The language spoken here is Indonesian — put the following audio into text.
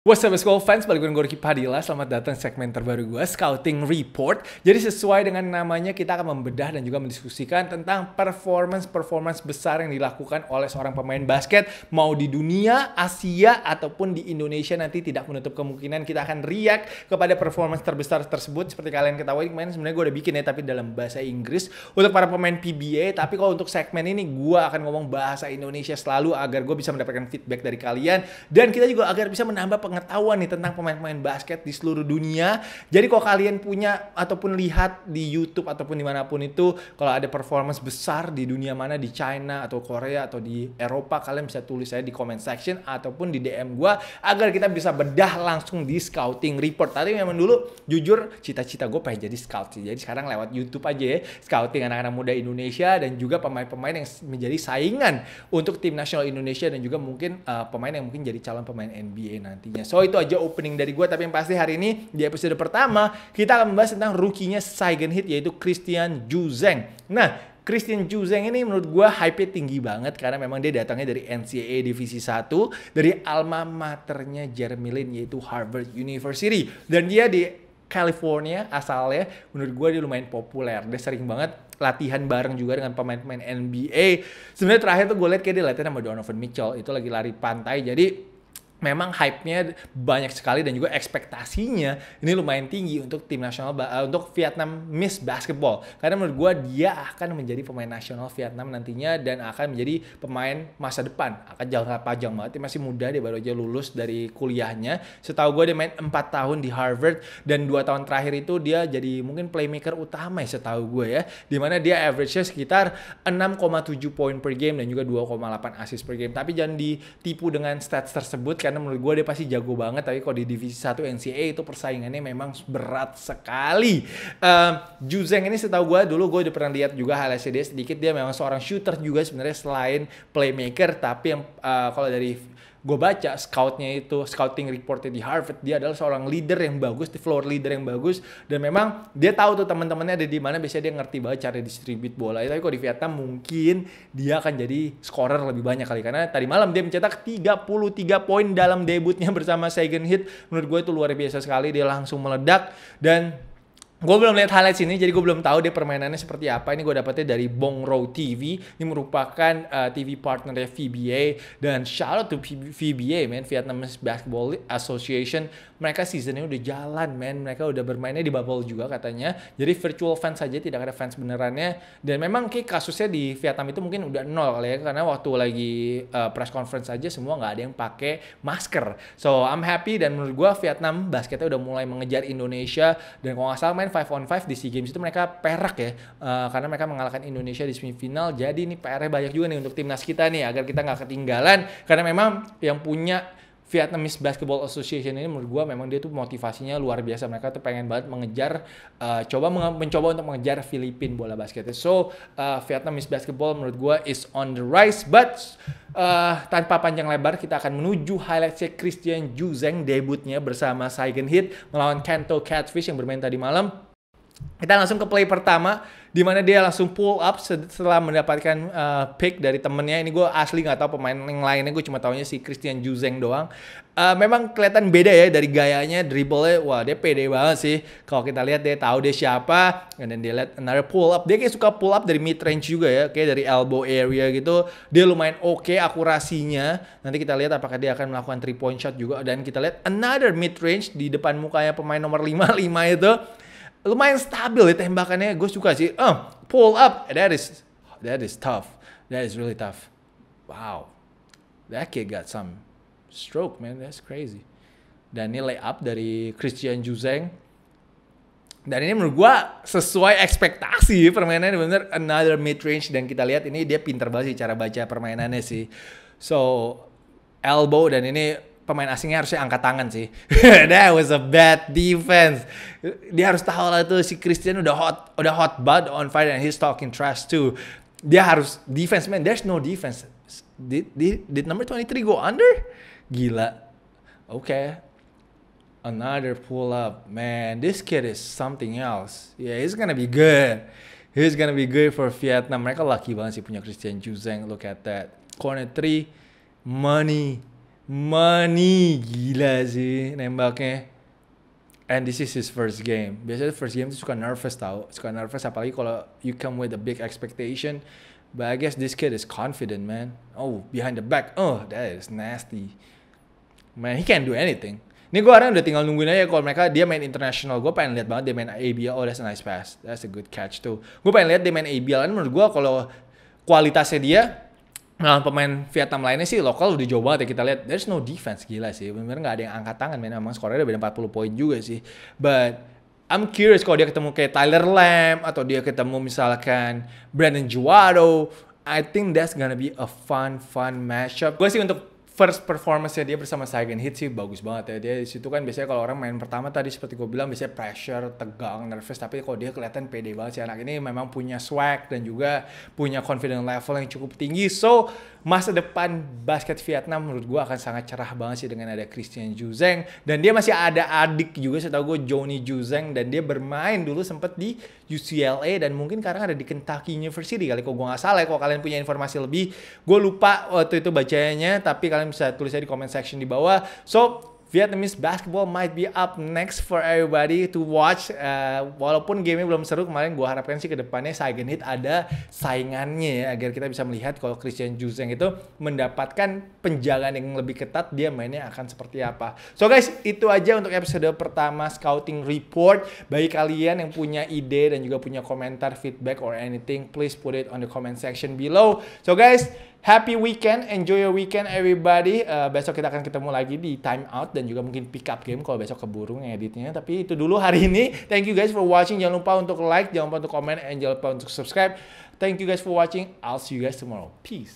What's up, school fans? Balik dengan gue Ricky Padilla. Selamat datang segmen terbaru gue, Scouting Report. Jadi sesuai dengan namanya, kita akan membedah dan juga mendiskusikan tentang performance-performance besar yang dilakukan oleh seorang pemain basket, mau di dunia, Asia, ataupun di Indonesia nanti tidak menutup kemungkinan kita akan react kepada performance terbesar tersebut. Seperti kalian ketahui, kemarin sebenarnya gue udah bikin ya, tapi dalam bahasa Inggris untuk para pemain PBA. Tapi kalau untuk segmen ini, gue akan ngomong bahasa Indonesia selalu agar gue bisa mendapatkan feedback dari kalian. Dan kita juga agar bisa menambah pengetahuan nih tentang pemain-pemain basket di seluruh dunia. Jadi kalau kalian punya ataupun lihat di YouTube ataupun dimanapun itu, kalau ada performance besar di dunia mana di China atau Korea atau di Eropa, kalian bisa tulis saya di comment section ataupun di DM gua agar kita bisa bedah langsung di scouting report. Tadi memang dulu jujur cita-cita gue pengen jadi scout sih. Jadi sekarang lewat YouTube aja ya, scouting anak-anak muda Indonesia dan juga pemain-pemain yang menjadi saingan untuk tim nasional Indonesia dan juga mungkin uh, pemain yang mungkin jadi calon pemain NBA nantinya. So itu aja opening dari gue tapi yang pasti hari ini di episode pertama kita akan membahas tentang rukinya Saigon Hit yaitu Christian Juzeng. Nah, Christian Juzeng ini menurut gue hype tinggi banget karena memang dia datangnya dari NCAA Divisi 1 dari alma maternya Jeremy Lin yaitu Harvard University dan dia di California asalnya menurut gue dia lumayan populer dia sering banget latihan bareng juga dengan pemain-pemain NBA sebenarnya terakhir tuh gue liat kayak dia latihan sama Donovan Mitchell itu lagi lari pantai jadi memang hype-nya banyak sekali dan juga ekspektasinya ini lumayan tinggi untuk tim nasional uh, untuk Vietnam Miss Basketball karena menurut gue dia akan menjadi pemain nasional Vietnam nantinya dan akan menjadi pemain masa depan akan jangka panjang banget dia masih muda dia baru aja lulus dari kuliahnya setahu gue dia main 4 tahun di Harvard dan 2 tahun terakhir itu dia jadi mungkin playmaker utama ya setahu gue ya dimana dia average-nya sekitar 6,7 poin per game dan juga 2,8 assist per game tapi jangan ditipu dengan stats tersebut karena menurut gue dia pasti jago banget tapi kalau di divisi 1 NCA itu persaingannya memang berat sekali. Uh, ehm, Juzeng ini setahu gue dulu gue udah pernah lihat juga hal dia sedikit dia memang seorang shooter juga sebenarnya selain playmaker tapi yang uh, kalau dari gue baca scoutnya itu scouting reportnya di Harvard dia adalah seorang leader yang bagus di floor leader yang bagus dan memang dia tahu tuh teman-temannya ada di mana biasanya dia ngerti banget cara distribute bola tapi kalau di Vietnam mungkin dia akan jadi scorer lebih banyak kali karena tadi malam dia mencetak 33 poin dalam debutnya bersama Saigon Heat menurut gue itu luar biasa sekali dia langsung meledak dan Gue belum lihat highlight sini jadi gue belum tahu deh permainannya seperti apa. Ini gue dapetnya dari Bongrow TV. Ini merupakan uh, eh, TV partnernya VBA. Dan shout out to VBA, man. Vietnamese Basketball Association. Mereka seasonnya udah jalan, man. Mereka udah bermainnya di bubble juga katanya. Jadi virtual fans saja, tidak ada fans benerannya. Dan memang kayak kasusnya di Vietnam itu mungkin udah nol kali ya. Karena waktu lagi uh, press conference aja semua nggak ada yang pakai masker. So, I'm happy dan menurut gue Vietnam basketnya udah mulai mengejar Indonesia. Dan kalau nggak salah, man, kemarin 5 on 5 di SEA Games itu mereka perak ya uh, karena mereka mengalahkan Indonesia di semifinal jadi ini PR-nya banyak juga nih untuk timnas kita nih agar kita nggak ketinggalan karena memang yang punya Vietnamese Basketball Association ini menurut gue memang dia tuh motivasinya luar biasa mereka tuh pengen banget mengejar uh, coba menge mencoba untuk mengejar Filipin bola basket. so uh, Vietnamese Basketball menurut gue is on the rise but uh, tanpa panjang lebar kita akan menuju highlightnya Christian Juzeng debutnya bersama Saigon Heat melawan Kanto Catfish yang bermain tadi malam kita langsung ke play pertama di mana dia langsung pull up setelah mendapatkan uh, pick dari temennya ini gue asli nggak tahu pemain yang lainnya gue cuma tahunya si Christian Juzeng doang uh, memang kelihatan beda ya dari gayanya dribblenya wah dia pede banget sih kalau kita lihat dia tahu dia siapa dan dia lihat another pull up dia kayak suka pull up dari mid range juga ya kayak dari elbow area gitu dia lumayan oke okay akurasinya nanti kita lihat apakah dia akan melakukan three point shot juga dan kita lihat another mid range di depan mukanya pemain nomor 55 itu lumayan stabil ya tembakannya gue suka sih uh, pull up that is that is tough that is really tough wow that kid got some stroke man that's crazy dan ini lay up dari Christian Juzeng dan ini menurut gue sesuai ekspektasi permainannya bener another mid range dan kita lihat ini dia pinter banget sih cara baca permainannya sih so elbow dan ini pemain asingnya harusnya angkat tangan sih. That was a bad defense. Dia harus tahu lah tuh si Christian udah hot, udah hot bad on fire and he's talking trash too. Dia harus defense man. There's no defense. Did, did, did number 23 go under? Gila. Oke. Okay. Another pull up. Man, this kid is something else. Yeah, he's gonna be good. He's gonna be good for Vietnam. Mereka lucky banget sih punya Christian Juzeng. Look at that. Corner 3, money money gila sih nembaknya and this is his first game biasanya first game tuh suka nervous tau suka nervous apalagi kalau you come with a big expectation but I guess this kid is confident man oh behind the back oh that is nasty man he can do anything ini gue orang udah tinggal nungguin aja kalau mereka dia main international. Gue pengen lihat banget dia main ABL. Oh, that's a nice pass. That's a good catch too. Gue pengen lihat dia main ABL. Ini menurut gue kalau kualitasnya dia Nah, pemain Vietnam lainnya sih lokal udah jauh banget ya kita lihat there's no defense gila sih benar nggak ada yang angkat tangan men emang skornya udah beda 40 poin juga sih but I'm curious kalau dia ketemu kayak Tyler Lamb atau dia ketemu misalkan Brandon Juado I think that's gonna be a fun fun matchup gue sih untuk first performance-nya dia bersama Saigon Hit sih bagus banget ya. Dia di situ kan biasanya kalau orang main pertama tadi seperti gue bilang biasanya pressure, tegang, nervous tapi kalau dia kelihatan pede banget sih anak ini memang punya swag dan juga punya confident level yang cukup tinggi. So masa depan basket Vietnam menurut gue akan sangat cerah banget sih dengan ada Christian Juzeng dan dia masih ada adik juga saya tau gue Johnny Juzeng dan dia bermain dulu sempet di UCLA dan mungkin sekarang ada di Kentucky University kali kok gue gak salah ya kalau kalian punya informasi lebih gue lupa waktu itu bacanya tapi kalian bisa tulisnya di comment section di bawah so Vietnamese basketball might be up next for everybody to watch. Uh, walaupun gamenya belum seru kemarin, gue harapkan sih kedepannya Saigon Heat ada saingannya ya, agar kita bisa melihat kalau Christian Juzeng itu mendapatkan penjagaan yang lebih ketat, dia mainnya akan seperti apa. So guys, itu aja untuk episode pertama Scouting Report. Bagi kalian yang punya ide dan juga punya komentar, feedback, or anything, please put it on the comment section below. So guys, Happy weekend, enjoy your weekend everybody. Uh, besok kita akan ketemu lagi di time out dan juga mungkin pick up game kalau besok keburu ngeditnya. Tapi itu dulu hari ini. Thank you guys for watching. Jangan lupa untuk like, jangan lupa untuk comment, and jangan lupa untuk subscribe. Thank you guys for watching. I'll see you guys tomorrow. Peace.